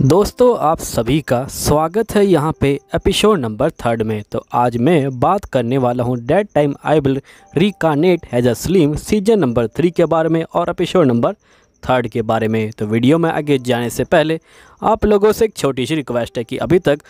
दोस्तों आप सभी का स्वागत है यहाँ पे एपिसोड नंबर थर्ड में तो आज मैं बात करने वाला हूँ डेड टाइम आई विल रिकानेट has a slim season number three के बारे में और एपिसोड नंबर थर्ड के बारे में तो वीडियो में आगे जाने से पहले आप लोगों से एक छोटी सी रिक्वेस्ट है कि अभी तक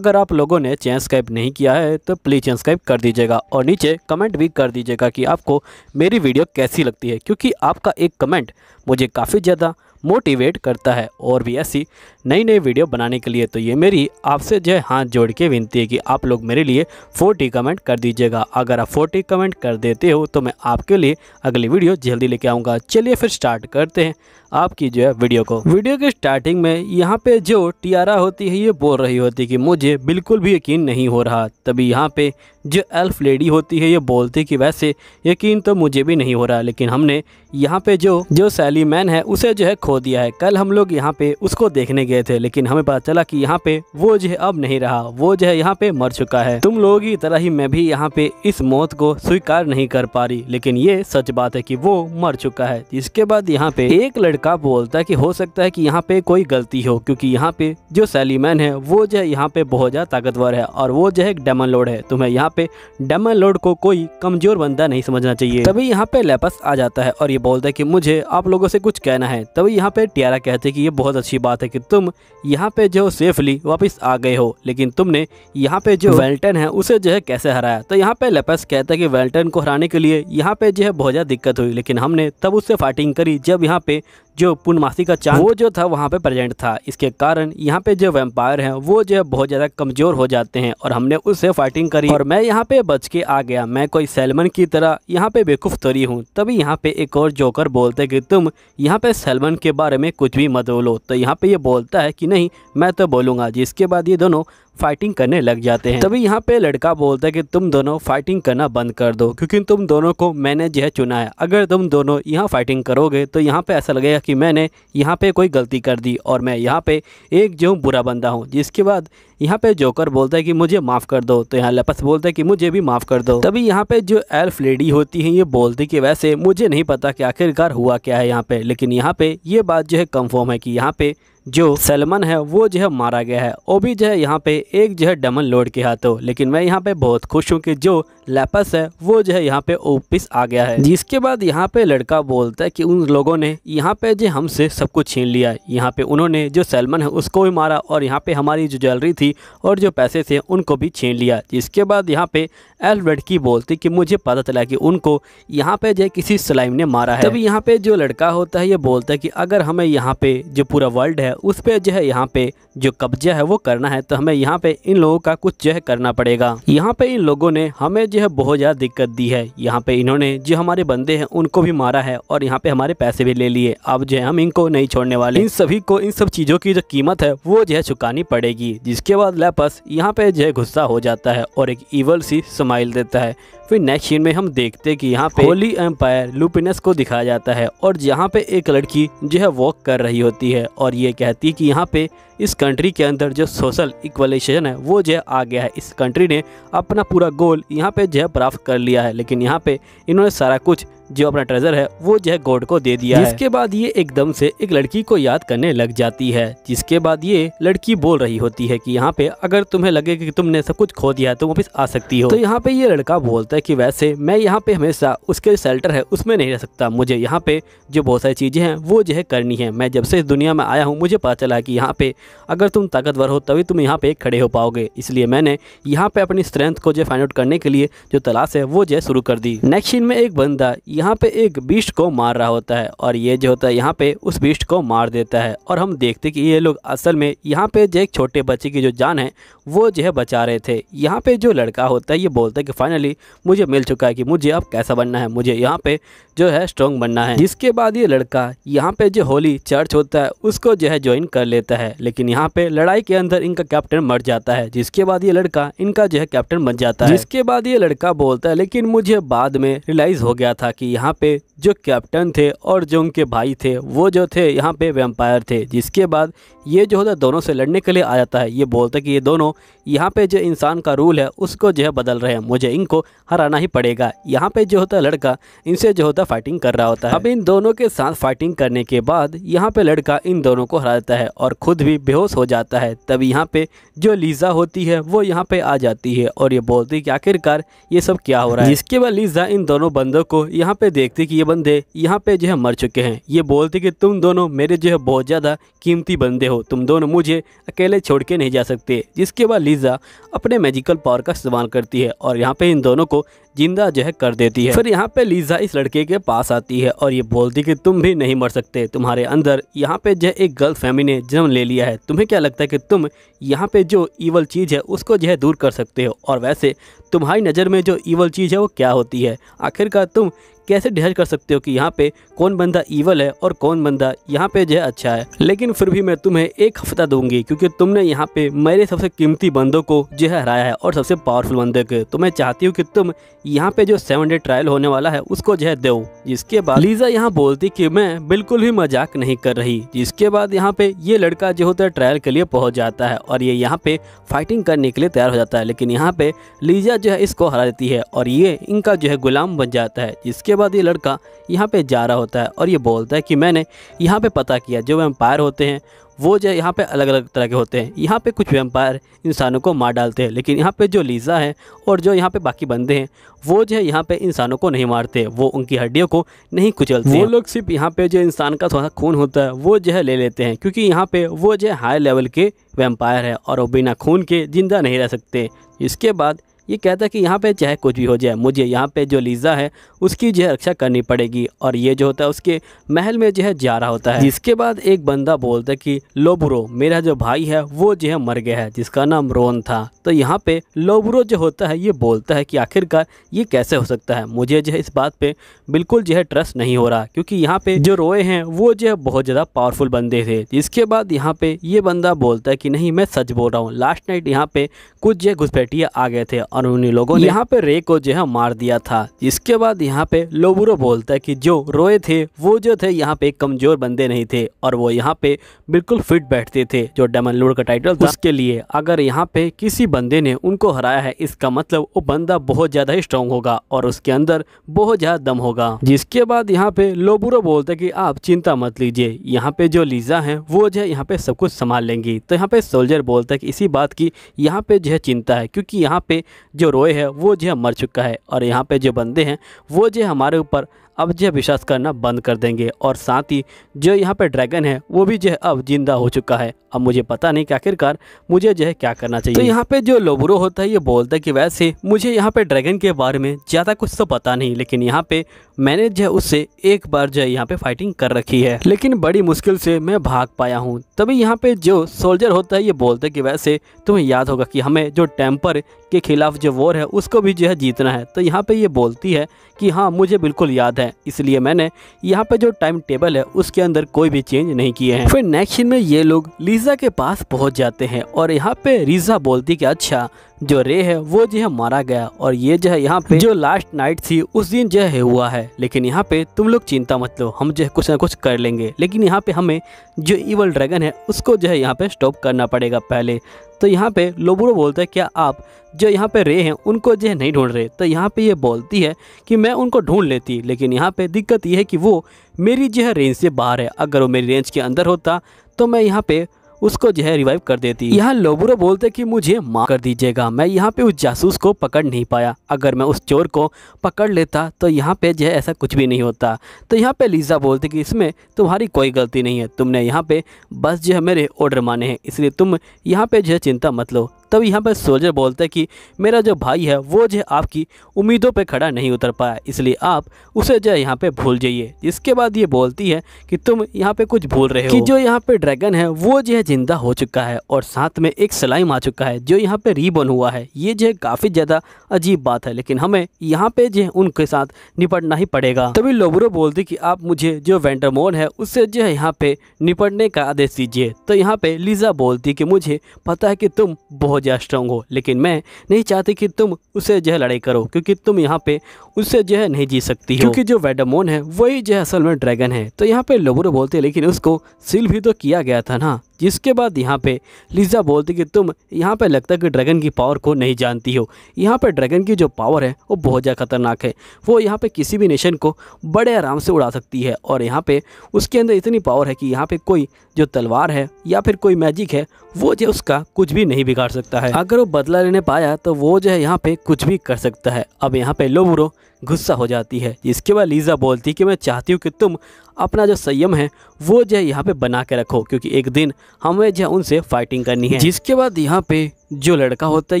अगर आप लोगों ने चैन नहीं किया है तो प्लीज़ चैन कर दीजिएगा और नीचे कमेंट भी कर दीजिएगा कि आपको मेरी वीडियो कैसी लगती है क्योंकि आपका एक कमेंट मुझे काफ़ी ज़्यादा मोटिवेट करता है और भी ऐसी नई नई वीडियो बनाने के लिए तो ये मेरी आपसे जो है हाथ जोड़ के विनती है कि आप लोग मेरे लिए फोर्टी कमेंट कर दीजिएगा अगर आप फोर्टी कमेंट कर देते हो तो मैं आपके लिए अगली वीडियो जल्दी लेके आऊँगा चलिए फिर स्टार्ट करते हैं आपकी जो है वीडियो को वीडियो के स्टार्टिंग में यहाँ पे जो टियारा होती है ये बोल रही होती है कि मुझे बिल्कुल भी यकीन नहीं हो रहा तभी यहाँ पे जो एल्फ लेडी होती है ये बोलती कि वैसे यकीन तो मुझे भी नहीं हो रहा लेकिन हमने यहाँ पे जो जो सैली मैन है उसे जो है खो दिया है कल हम लोग यहाँ पे उसको देखने गए थे लेकिन हमें पता चला कि यहाँ पे वो जो है अब नहीं रहा वो जो है यहाँ पे मर चुका है तुम लोगों की तरह ही मैं भी यहाँ पे इस मौत को स्वीकार नहीं कर पा रही लेकिन ये सच बात है की वो मर चुका है इसके बाद यहाँ पे एक लड़का बोलता है की हो सकता है की यहाँ पे कोई गलती हो क्यूँकी यहाँ पे जो सैली मैन है वो जो है यहाँ पे बहुत ज्यादा ताकतवर है और वो जो है एक डेमन लोड है तुम्हें यहाँ पे डेमन लोड को कोई कमजोर बंदा नहीं समझना चाहिए तभी यहाँ पे लेपस आ जाता है और ये बोलता है कि मुझे आप लोगों से कुछ कहना है तभी यहाँ पे टियारा कहते कि ये बहुत अच्छी बात है कि तुम यहाँ पे जो सेफली वापस आ गए हो लेकिन तुमने यहाँ पे जो वेल्टन है उसे जो है कैसे हराया तो यहाँ पे लेपस कहता है कि वेल्टन को हराने के लिए यहाँ पे जो है बहुत ज़्यादा दिक्कत हुई लेकिन हमने तब उससे फाइटिंग करी जब यहाँ पे जो पूर्णमासी का चांद वो जो था वहाँ पे प्रेजेंट था इसके कारण यहाँ पे जो वेम्पायर हैं वो जो है बहुत ज़्यादा कमज़ोर हो जाते हैं और हमने उससे फाइटिंग करी और मैं मैं यहाँ पे बच के आ गया मैं कोई सेलमन की तरह यहाँ पे बेकूफ तरी हूँ तभी यहाँ पे एक और जोकर बोलते कि तुम यहाँ पे सेलमन के बारे में कुछ भी मत बोलो तो यहाँ पे ये यह बोलता है कि नहीं मैं तो बोलूँगा जिसके बाद ये दोनों फाइटिंग करने लग जाते हैं तभी यहाँ पे लड़का बोलता है कि तुम दोनों फाइटिंग करना बंद कर दो क्योंकि तुम दोनों को मैंने जो है चुना है अगर तुम दोनों यहाँ फाइटिंग करोगे तो यहाँ पे ऐसा लगेगा कि मैंने यहाँ पे कोई गलती कर दी और मैं यहाँ पे एक जो बुरा बंदा हूँ जिसके बाद यहाँ पे जोकर बोलता है कि मुझे माफ़ कर दो तो यहाँ लपस बोलता है कि मुझे भी माफ़ कर दो तभी यहाँ पे जो एल्फ लेडी होती है ये बोलती कि वैसे मुझे नहीं पता कि आखिरकार हुआ क्या है यहाँ पे लेकिन यहाँ पे ये बात जो है कंफर्म है कि यहाँ पे जो सलमान है वो जो है मारा गया है वो भी जो है यहाँ पे एक जो है डमन लोड के हाथों लेकिन मैं यहाँ पे बहुत खुश हूँ कि जो लेपस है वो जो है यहाँ पे ओपिस आ गया है जिसके बाद यहाँ पे लड़का बोलता है कि उन लोगों ने यहाँ पे जो हमसे सब कुछ छीन लिया है यहाँ पे उन्होंने जो सलमान है उसको भी मारा और यहाँ पे हमारी जो ज्वेलरी थी और जो पैसे थे उनको भी छीन लिया जिसके बाद यहाँ पे एल लड़की बोलती कि मुझे पता चला कि उनको यहाँ पे जो है किसी सलाइम ने मारा है तभी यहाँ पे जो लड़का होता है ये बोलता है कि अगर हमें यहाँ पे जो पूरा वर्ल्ड है उस पर जो है यहाँ पे जो कब्जा है वो करना है तो हमें यहाँ पे इन लोगों का कुछ जो है करना पड़ेगा यहाँ पे इन लोगों ने हमें जो है बहुत ज़्यादा दिक्कत दी है यहाँ पे इन्होंने जो हमारे बंदे हैं उनको भी मारा है और यहाँ पे हमारे पैसे भी ले लिए अब जो है हम इनको नहीं छोड़ने वाले इन सभी को इन सब चीज़ों की जो कीमत है वो जो है चुकानी पड़ेगी जिसके बाद लेपस यहाँ पे जो है गुस्सा हो जाता है और एक ईवल सी स्माइल देता है फिर नेक्स्ट सीन में हम देखते कि यहाँ पे होली एम्पायर लुपिनस को दिखाया जाता है और यहाँ पे एक लड़की जो है वॉक कर रही होती है और ये कह कहती है कि यहाँ पे इस कंट्री के अंदर जो सोशल इक्वलाइजेशन है वो जो आ गया है इस कंट्री ने अपना पूरा गोल यहाँ पे जो है प्राप्त कर लिया है लेकिन यहाँ पे इन्होंने सारा कुछ जो अपना ट्रेजर है वो जो है गॉड को दे दिया इसके बाद ये एकदम से एक लड़की को याद करने लग जाती है जिसके बाद ये लड़की बोल रही होती है कि यहाँ पे अगर तुम्हें लगे कि तुमने सब कुछ खो दिया है तो वापिस आ सकती हो तो यहाँ पे ये लड़का बोलता है कि वैसे मैं यहाँ पे हमेशा उसके शेल्टर है उसमें नहीं रह सकता मुझे यहाँ पे जो बहुत सारी चीजें हैं वो जो है करनी है मैं जब से इस दुनिया में आया हूँ मुझे पता चला की यहाँ पे अगर तुम ताकतवर हो तभी तुम यहाँ पे खड़े हो पाओगे इसलिए मैंने यहाँ पे अपनी स्ट्रेंथ को जो फाइंड आउट करने के लिए जो तलाश है वो जो शुरू कर दी नेक्स्ट में एक बंदा यहाँ पे एक बीस्ट को मार रहा होता है और ये जो होता है यहाँ पे उस बीस्ट को मार देता है और हम देखते कि ये लोग असल में यहाँ पे जो एक छोटे बच्चे की जो जान है वो जो है बचा रहे थे यहाँ पे जो लड़का होता है ये बोलता है कि फाइनली मुझे मिल चुका है कि मुझे अब कैसा बनना है मुझे यहाँ पे जो है स्ट्रॉन्ग बनना है जिसके बाद ये लड़का यहाँ पे जो होली चर्च होता है उसको जो है ज्वाइन कर लेता है लेकिन यहाँ पे लड़ाई के अंदर इनका कैप्टन मर जाता है जिसके बाद ये लड़का इनका जो है कैप्टन बन जाता है जिसके बाद ये लड़का बोलता है लेकिन मुझे बाद में रियलाइज हो गया था कि यहाँ पे जो कैप्टन थे और जो उनके भाई थे वो जो थे यहाँ पे वेम्पायर थे जिसके बाद ये जो होता है दोनों से लड़ने के लिए आ जाता है ये बोलता है कि ये दोनों यहाँ पे जो इंसान का रूल है उसको जो है बदल रहे हैं मुझे इनको हराना ही पड़ेगा यहाँ पे जो होता है लड़का इनसे जो होता है फाइटिंग कर रहा होता है अब इन दोनों के साथ फाइटिंग करने के बाद यहाँ पे लड़का इन दोनों को हरा देता है और खुद भी बेहोश हो जाता है तब यहाँ पे जो लीजा होती है वो यहाँ पे आ जाती है और ये बोलती है कि आखिरकार ये सब क्या हो रहा है इसके बाद लीजा इन दोनों बंदों को यहाँ पे देखते कि ये बंदे यहाँ पे जो है मर चुके हैं ये बोलते कि तुम दोनों मेरे जो है बहुत ज़्यादा कीमती बंदे हो तुम दोनों मुझे अकेले छोड़ के नहीं जा सकते जिसके बाद लीजा अपने मैजिकल पावर का इस्तेमाल करती है और यहाँ पे इन दोनों को जिंदा जो है कर देती है फिर यहाँ पे लीजा इस लड़के के पास आती है और ये बोलती कि तुम भी नहीं मर सकते तुम्हारे अंदर यहाँ पे जो एक गर्ल फैमिली ने जन्म ले लिया है तुम्हें क्या लगता है कि तुम यहाँ पे जो ईवल चीज़ है उसको जो है दूर कर सकते हो और वैसे तुम्हारी नज़र में जो ईवल चीज़ है वो क्या होती है आखिरकार तुम कैसे डिहज कर सकते हो कि यहाँ पे कौन बंदा ईवल है और कौन बंदा यहाँ पे जो है अच्छा है लेकिन फिर भी मैं तुम्हें एक हफ्ता दूंगी क्योंकि तुमने यहाँ पे मेरे सबसे कीमती बंदों को जो है हराया है और सबसे पावरफुल बंदे को तो मैं चाहती हूँ कि तुम यहाँ पे जो सेवन डे ट्रायल होने वाला है उसको जो है दो जिसके बाद लीजा यहाँ बोलती कि मैं बिल्कुल भी मजाक नहीं कर रही जिसके बाद यहाँ पे ये लड़का जो होता है ट्रायल के लिए पहुंच जाता है और ये यहाँ पे फाइटिंग करने के लिए तैयार हो जाता है लेकिन यहाँ पे लीजा जो है इसको हरा देती है और ये इनका जो है गुलाम बन जाता है जिसके बाद ये लड़का यहाँ पे जा रहा होता है और ये बोलता है कि मैंने यहाँ पे पता किया जो एम्पायर होते हैं वो जो यहाँ पे अलग अलग तरह के होते हैं यहाँ पे कुछ वेम्पायर इंसानों को मार डालते हैं लेकिन यहाँ पे जो लीज़ा है और जो यहाँ पे बाकी बंदे हैं वो जो है यहाँ पे इंसानों को नहीं मारते वो उनकी हड्डियों को नहीं कुचलते वो लोग सिर्फ यहाँ पे जो इंसान का थोड़ा खून होता है वो जो है ले लेते हैं क्योंकि यहाँ पे वो जो है हाई लेवल के वेम्पायर है और वो बिना खून के ज़िंदा नहीं रह सकते इसके बाद ये कहता है कि यहाँ पे चाहे कुछ भी हो जाए मुझे यहाँ पे जो लीजा है उसकी जो है रक्षा करनी पड़ेगी और ये जो होता है उसके महल में जो है जा रहा होता है जिसके बाद एक बंदा बोलता है कि लोबरो मेरा जो भाई है वो जो है मर गया है जिसका नाम रोन था तो यहाँ पे लोबरो जो होता है ये बोलता है कि आखिरकार ये कैसे हो सकता है मुझे जो है इस बात पर बिल्कुल जो है ट्रस्ट नहीं हो रहा क्योंकि यहाँ पे जो रोए हैं वो जो है बहुत ज़्यादा पावरफुल बंदे थे जिसके बाद यहाँ पे ये बंदा बोलता है कि नहीं मैं सच बोल रहा हूँ लास्ट नाइट यहाँ पे कुछ जो घुसपैठिया आ गए थे और उन्हीं लोगों ने यहाँ पे रे को जो है मार दिया था इसके बाद यहाँ पे लोबुरो बोलता है कि जो रोए थे वो जो थे यहाँ पे कमजोर बंदे नहीं थे और वो यहाँ पे बिल्कुल फिट बैठते थे जो डेमन लोड का टाइटल था उसके लिए अगर यहाँ पे किसी बंदे ने उनको हराया है इसका मतलब वो बंदा बहुत ज्यादा ही स्ट्रांग होगा और उसके अंदर बहुत ज्यादा दम होगा जिसके बाद यहाँ पे लोबुरो बोलता है की आप चिंता मत लीजिए यहाँ पे जो लीजा है वो जो है यहाँ पे सब कुछ संभाल लेंगी तो यहाँ पे सोल्जर बोलता है इसी बात की यहाँ पे जो है चिंता है क्योंकि यहाँ पे जो रोए है वो जो है मर चुका है और यहाँ पे जो बंदे हैं वो जो हमारे ऊपर अब जो विश्वास करना बंद कर देंगे और साथ ही जो यहाँ पर ड्रैगन है वो भी जो है अब जिंदा हो चुका है अब मुझे पता नहीं कि आखिरकार मुझे जो है क्या करना चाहिए तो यहाँ पे जो लोबरो होता है ये बोलता है कि वैसे मुझे यहाँ पे ड्रैगन के बारे में ज़्यादा कुछ तो पता नहीं लेकिन यहाँ पे मैंने जो है उससे एक बार जो है यहाँ पे फाइटिंग कर रखी है लेकिन बड़ी मुश्किल से मैं भाग पाया हूँ तभी यहाँ पे जो सोल्जर होता है ये बोलता है कि वैसे तुम्हें याद होगा कि हमें जो टेम्पर के खिलाफ जो वॉर है उसको भी जो है जीतना है तो यहाँ पे ये बोलती है कि हाँ मुझे बिल्कुल याद है हैं इसलिए मैंने यहाँ पे जो टाइम टेबल है उसके अंदर कोई भी चेंज नहीं किए हैं फिर नेक्स्ट सीन में ये लोग लीजा के पास पहुँच जाते हैं और यहाँ पे रीजा बोलती कि अच्छा जो रे है वो जो है मारा गया और ये जो है यहाँ पे जो लास्ट नाइट थी उस दिन जो है हुआ है लेकिन यहाँ पे तुम लोग चिंता मत लो हम जो है कुछ ना कुछ कर लेंगे लेकिन यहाँ पे हमें जो इवल ड्रैगन है उसको जो है यहाँ पे स्टॉप करना पड़ेगा पहले तो यहाँ पे लोबुरो बोलता है क्या आप जो यहाँ पे रे हैं उनको जो है नहीं ढूंढ रहे तो यहाँ पे ये बोलती है कि मैं उनको ढूंढ लेती लेकिन यहाँ पे दिक्कत ये है कि वो मेरी जो है रेंज से बाहर है अगर वो मेरी रेंज के अंदर होता तो मैं यहाँ पर उसको जो है रिवाइव कर देती यहाँ लोबुरो बोलते कि मुझे माफ कर दीजिएगा मैं यहाँ पे उस जासूस को पकड़ नहीं पाया अगर मैं उस चोर को पकड़ लेता तो यहाँ पे जो है ऐसा कुछ भी नहीं होता तो यहाँ पे लीजा बोलते कि इसमें तुम्हारी कोई गलती नहीं है तुमने यहाँ पे बस जो है मेरे ऑर्डर माने हैं इसलिए तुम यहाँ पे जो है चिंता मत लो तब यहाँ पर सोल्जर बोलता है कि मेरा जो भाई है वो जो आपकी उम्मीदों पर खड़ा नहीं उतर पाया इसलिए आप उसे जो है यहाँ पे भूल जाइए इसके बाद ये बोलती है कि तुम यहाँ पे कुछ भूल रहे हो कि जो यहाँ पे ड्रैगन है वो जो है जिंदा हो चुका है और साथ में एक सलाइम आ चुका है जो यहाँ पे रीबन हुआ है ये जो है काफ़ी ज़्यादा अजीब बात है लेकिन हमें यहाँ पे जो है उनके साथ निपटना ही पड़ेगा तभी लोबरो बोलती कि आप मुझे जो वेंटरमोन है उससे जो है यहाँ पे निपटने का आदेश दीजिए तो यहाँ पे लीजा बोलती कि मुझे पता है कि तुम बहुत बहुत ज़्यादा स्ट्रांग हो लेकिन मैं नहीं चाहती कि तुम उससे जो है लड़ाई करो क्योंकि तुम यहाँ पे उससे जो है नहीं जी सकती हो क्योंकि जो वेडामोन है वही जो है असल में ड्रैगन है तो यहाँ पे लोबरो बोलते लेकिन उसको सील भी तो किया गया था ना जिसके बाद यहाँ पे लिजा बोलती कि तुम यहाँ पे लगता है कि ड्रैगन की पावर को नहीं जानती हो यहाँ पे ड्रैगन की जो पावर है वो बहुत ज़्यादा खतरनाक है वो यहाँ पे किसी भी नेशन को बड़े आराम से उड़ा सकती है और यहाँ पे उसके अंदर इतनी पावर है कि यहाँ पे कोई जो तलवार है या फिर कोई मैजिक है वो जो उसका कुछ भी नहीं बिगाड़ सकता है अगर वो बदला लेने पाया तो वो जो है यहाँ पे कुछ भी कर सकता है अब यहाँ पे लोबुरो गुस्सा हो जाती है इसके बाद लीज़ा बोलती है कि मैं चाहती हूँ कि तुम अपना जो संयम है वो जो है यहाँ पे बना के रखो क्योंकि एक दिन हमें जो उनसे फाइटिंग करनी है जिसके बाद यहाँ पे जो लड़का होता है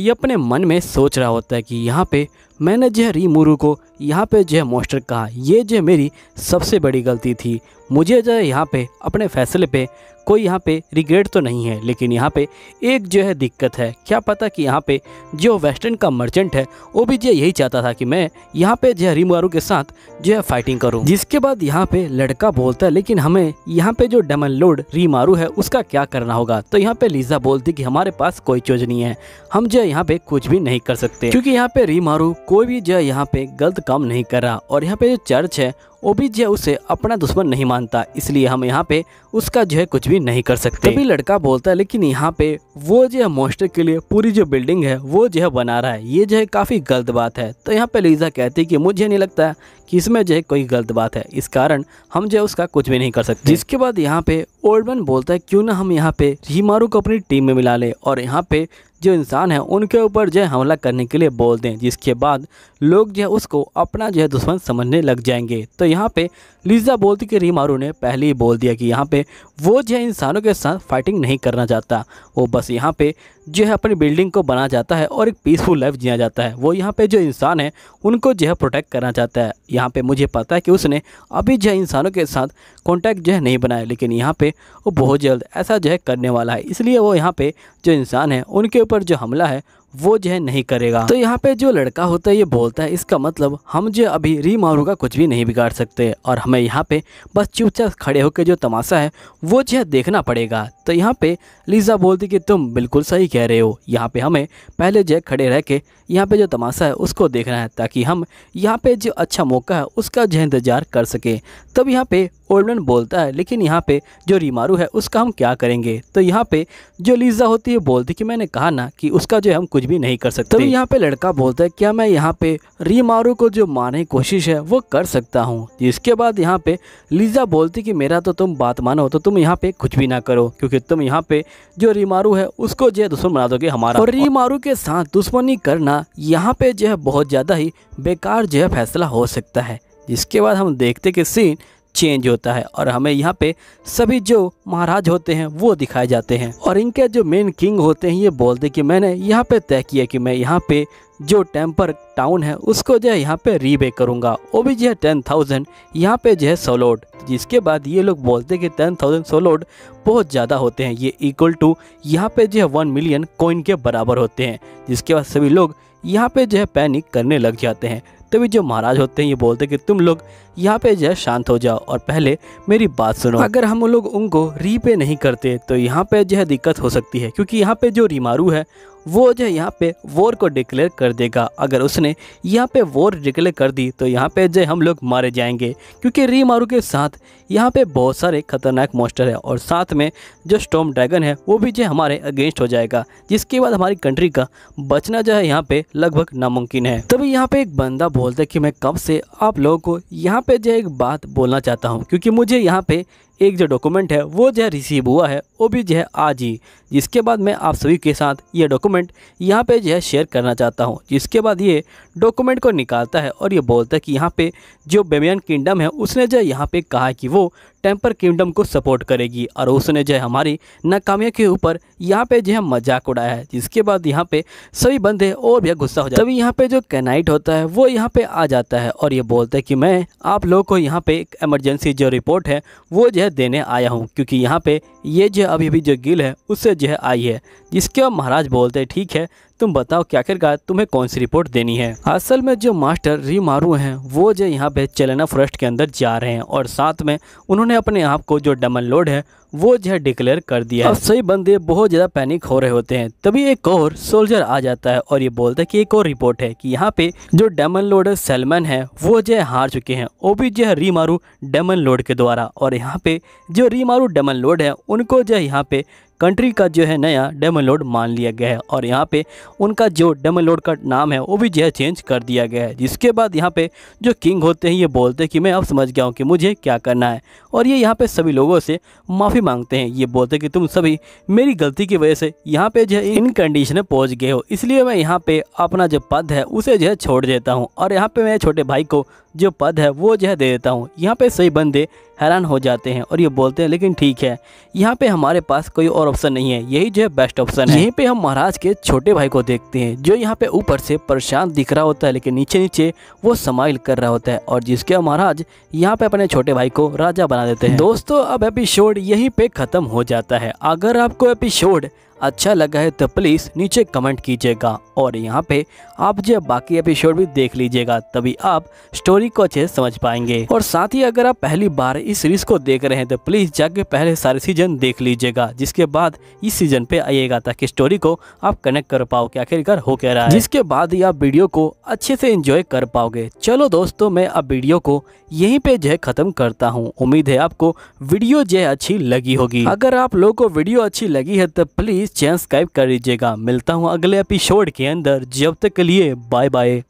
ये अपने मन में सोच रहा होता है कि यहाँ पे मैंने जो है रीमुरु को यहाँ पे जो है मोस्टर कहा ये जो मेरी सबसे बड़ी गलती थी मुझे जो है यहाँ पे अपने फैसले पे कोई यहाँ पे रिग्रेट तो नहीं है लेकिन यहाँ पे एक जो है दिक्कत है क्या पता कि यहाँ पे जो वेस्टर्न का मर्चेंट है वो भी जो यही चाहता था कि मैं यहाँ पे जो है रिमुआरू के साथ जो है फाइटिंग करूँ जिसके बाद यहाँ पे लड़का बोलता है लेकिन हमें यहाँ पे जो डमन लोड रिमारू है उसका क्या करना होगा तो यहाँ पे लीजा बोलती कि हमारे पास कोई चोज नहीं है हम जो यहाँ पे कुछ भी नहीं कर सकते क्योंकि यहाँ पे रिमारू कोई भी जो है यहाँ पे गलत काम नहीं कर रहा और यहाँ पे जो चर्च है ओबीजे उसे अपना दुश्मन नहीं मानता इसलिए हम यहाँ पे उसका जो है कुछ भी नहीं कर सकते तभी लड़का बोलता है लेकिन यहाँ पे वो जो है मोस्टर के लिए पूरी जो बिल्डिंग है वो जो है बना रहा है ये जो है काफ़ी गलत बात है तो यहाँ पे लीजा कहती है कि मुझे नहीं लगता कि इसमें जो है कोई गलत बात है इस कारण हम जो है उसका कुछ भी नहीं कर सकते जिसके बाद यहाँ पे ओल्डमैन बोलता है क्यों ना हम यहाँ पे हिमारू को अपनी टीम में मिला ले और यहाँ पे जो इंसान हैं उनके ऊपर जो है हमला करने के लिए बोल दें जिसके बाद लोग जो है उसको अपना जो है दुश्मन समझने लग जाएंगे तो यहाँ पे लीजा बोलती कि रीमारू ने पहले ही बोल दिया कि यहाँ पे वो जो है इंसानों के साथ फाइटिंग नहीं करना चाहता वो बस यहाँ पे जो है अपनी बिल्डिंग को बना जाता है और एक पीसफुल लाइफ जिया जाता है वो यहाँ पर जो इंसान है उनको जो है प्रोटेक्ट करना चाहता है यहाँ पर मुझे पता है कि उसने अभी जो है इंसानों के साथ कॉन्टैक्ट जो है नहीं बनाया लेकिन यहाँ पर वो बहुत जल्द ऐसा जो है करने वाला है इसलिए वो यहाँ पर जो इंसान है उनके पर जो हमला है वो जो है नहीं करेगा तो यहाँ पे जो लड़का होता है ये बोलता है इसका मतलब हम जो अभी री मारू का कुछ भी नहीं बिगाड़ सकते और हमें यहाँ पे बस चुपचाप खड़े होकर जो तमाशा है वो जो है देखना पड़ेगा तो यहाँ पे लीजा बोलती कि तुम बिल्कुल सही कह रहे हो यहाँ पे हमें पहले जो है खड़े रह के यहाँ पे जो तमाशा है उसको देखना है ताकि हम यहाँ पे जो अच्छा मौका है उसका जो इंतजार कर सके तब यहाँ पे ओल्डन बोलता है लेकिन यहाँ पे जो रीमारू है उसका हम क्या करेंगे तो यहाँ पे जो लीजा होती है बोलती कि मैंने कहा ना कि उसका जो है हम कुछ भी नहीं कर सकते यहाँ पे लड़का बोलता है क्या मैं यहाँ पे रीमारू को जो मारने की कोशिश है वो कर सकता हूँ जिसके बाद यहाँ पे लीजा बोलती कि मेरा तो तुम बात मानो तो तुम यहाँ पे कुछ भी ना करो क्योंकि तुम यहाँ पे जो रीमारू है उसको जो है दुश्मन बना दोगे हमारा और रीमारू के साथ दुश्मनी करना यहाँ पे जो है बहुत ज़्यादा ही बेकार जो है फैसला हो सकता है जिसके बाद हम देखते कि सीन चेंज होता है और हमें यहाँ पे सभी जो महाराज होते हैं वो दिखाए जाते हैं और इनके जो मेन किंग होते हैं ये बोलते कि मैंने यहाँ पे तय किया कि मैं यहाँ पे जो टेम्पर टाउन है उसको जो है यहाँ पे रीबे करूँगा वो भी जो है टेन थाउजेंड यहाँ पे जो है सोलोड जिसके बाद ये लोग बोलते कि टेन थाउजेंड सोलोड बहुत ज़्यादा होते हैं ये इक्वल टू यहाँ पे जो है वन मिलियन कोइन के बराबर होते हैं जिसके बाद सभी लोग यहाँ पे जो है पैनिक करने लग जाते हैं तभी जो महाराज होते हैं ये बोलते कि तुम लोग यहाँ पे जो है शांत हो जाओ और पहले मेरी बात सुनो अगर हम लोग उनको रीपे नहीं करते तो यहाँ पे जो है दिक्कत हो सकती है क्योंकि यहाँ पे जो रिमारू है वो जो है यहाँ पे वोर को डिक्लेयर कर देगा अगर उसने यहाँ पे वोर डिक्लेयर कर दी तो यहाँ पे जो हम लोग मारे जाएंगे क्योंकि री मारू के साथ यहाँ पे बहुत सारे खतरनाक मॉन्स्टर है और साथ में जो स्टोम ड्रैगन है वो भी जो हमारे अगेंस्ट हो जाएगा जिसके बाद हमारी कंट्री का बचना जो है यहाँ पे लगभग नामुमकिन है तभी यहाँ पे एक बंदा बोलता है कि मैं कब से आप लोगों को यहाँ पे जो एक बात बोलना चाहता हूँ क्योंकि मुझे यहाँ पे एक जो डॉक्यूमेंट है वो जो रिसीव हुआ है वो भी जो है आज ही जिसके बाद मैं आप सभी के साथ ये डॉक्यूमेंट यहाँ पे जो है शेयर करना चाहता हूँ जिसके बाद ये डॉक्यूमेंट को निकालता है और ये बोलता है कि यहाँ पे जो बेमियन किंगडम है उसने जो है यहाँ पर कहा कि वो टेम्पर किंगडम को सपोर्ट करेगी और उसने जो है हमारी नाकामियों के ऊपर यहाँ पे जो है मजाक उड़ाया है जिसके बाद यहाँ पे सभी बंदे और भी गुस्सा हो जाए तभी यहाँ पे जो कैनाइट होता है वो यहाँ पे आ जाता है और ये बोलता है कि मैं आप लोगों को यहाँ पे एक एमरजेंसी जो रिपोर्ट है वो जो है देने आया हूँ क्योंकि यहाँ पर ये जो अभी अभी जो गिल है उससे जो है आई है जिसके महाराज बोलते हैं ठीक है तुम बताओ क्या आखिरकार तुम्हें कौन सी रिपोर्ट देनी है असल में जो मास्टर री मारू है वो जो यहाँ पे चलेना फॉरेस्ट के अंदर जा रहे हैं और साथ में उन्होंने अपने आप को जो डमन लोड है वो जो है डिक्लेयर कर दिया है सही बंदे बहुत ज़्यादा पैनिक हो रहे होते हैं तभी एक और सोल्जर आ जाता है और ये बोलता है कि एक और रिपोर्ट है कि यहाँ पे जो डेमन लोड सेलमैन है वो जो है हार चुके हैं वो भी जो है रीमारू डेमन लोड के द्वारा और यहाँ पे जो रीमारू डेमन लोड है उनको जो है यहाँ पे कंट्री का जो है नया डेमोलोड लोड मान लिया गया है और यहाँ पे उनका जो डेमोलोड लोड का नाम है वो भी जो है चेंज कर दिया गया है जिसके बाद यहाँ पे जो किंग होते हैं ये बोलते हैं कि मैं अब समझ गया हूँ कि मुझे क्या करना है और ये यहाँ पे सभी लोगों से माफ़ी मांगते हैं ये बोलते हैं कि तुम सभी मेरी गलती की वजह से यहाँ पर जो है इन कंडीशन पहुँच गए हो इसलिए मैं यहाँ पर अपना जो पद है उसे जो है छोड़ देता हूँ और यहाँ पर मेरे छोटे भाई को जो पद है वो जो है दे देता हूँ यहाँ पर सही बंदे हैरान हो जाते हैं और ये बोलते हैं लेकिन ठीक है यहाँ पे हमारे पास कोई और ऑप्शन नहीं है यही जो है बेस्ट ऑप्शन है यहीं पे हम महाराज के छोटे भाई को देखते हैं जो यहाँ पे ऊपर से परेशान दिख रहा होता है लेकिन नीचे नीचे वो समाइल कर रहा होता है और जिसके महाराज यहाँ पे अपने छोटे भाई को राजा बना देते हैं दोस्तों अब एपिसोड यहीं पे खत्म हो जाता है अगर आपको एपिसोड अच्छा लगा है तो प्लीज़ नीचे कमेंट कीजिएगा और यहाँ पे आप जो बाकी एपिसोड भी देख लीजिएगा तभी आप स्टोरी को अच्छे से समझ पाएंगे और साथ ही अगर आप पहली बार इस सीरीज को देख रहे हैं तो प्लीज़ जाके पहले सारे सीजन देख लीजिएगा जिसके बाद इस सीजन पे आइएगा ताकि स्टोरी को आप कनेक्ट कर पाओ कि आखिरकार हो क्या रहा है जिसके बाद ही आप वीडियो को अच्छे से इंजॉय कर पाओगे चलो दोस्तों में अब वीडियो को यही पे जो है खत्म करता हूँ उम्मीद है आपको वीडियो जो अच्छी लगी होगी अगर आप लोग को वीडियो अच्छी लगी है तो प्लीज चैनल सब्सक्राइब कर लीजिएगा मिलता हूँ अगले एपिसोड के अंदर जब तक के लिए बाय बाय